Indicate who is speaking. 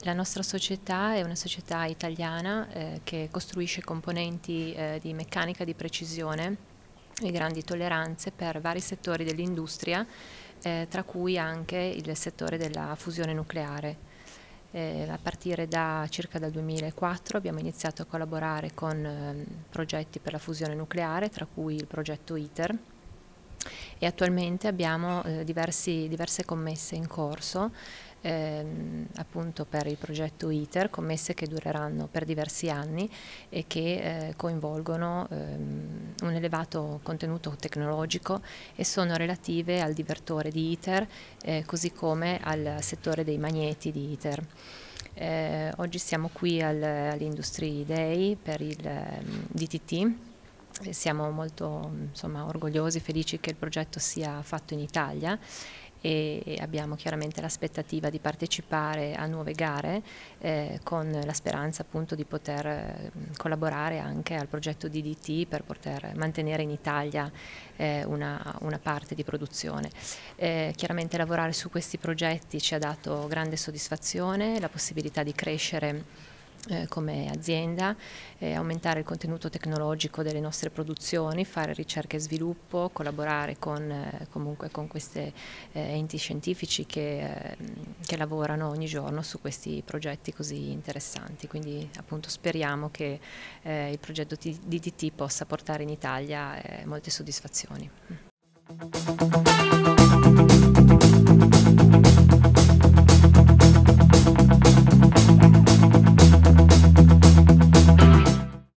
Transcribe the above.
Speaker 1: La nostra società è una società italiana eh, che costruisce componenti eh, di meccanica di precisione e grandi tolleranze per vari settori dell'industria, eh, tra cui anche il settore della fusione nucleare. Eh, a partire da circa dal 2004 abbiamo iniziato a collaborare con ehm, progetti per la fusione nucleare, tra cui il progetto ITER, e attualmente abbiamo eh, diversi, diverse commesse in corso ehm, appunto per il progetto ITER, commesse che dureranno per diversi anni e che eh, coinvolgono ehm, un elevato contenuto tecnologico e sono relative al divertore di ITER eh, così come al settore dei magneti di ITER. Eh, oggi siamo qui al, all'Industry Day per il ehm, DTT siamo molto insomma, orgogliosi, felici che il progetto sia fatto in Italia e abbiamo chiaramente l'aspettativa di partecipare a nuove gare eh, con la speranza appunto di poter eh, collaborare anche al progetto DDT per poter mantenere in Italia eh, una, una, parte di produzione. Eh, chiaramente lavorare su questi progetti ci ha dato grande soddisfazione, la possibilità di crescere eh, come azienda, eh, aumentare il contenuto tecnologico delle nostre produzioni, fare ricerca e sviluppo, collaborare con, eh, comunque con questi eh, enti scientifici che, ehm, che, lavorano ogni giorno su questi progetti così interessanti. Quindi appunto speriamo che eh, il progetto DDT possa portare in Italia eh, molte soddisfazioni.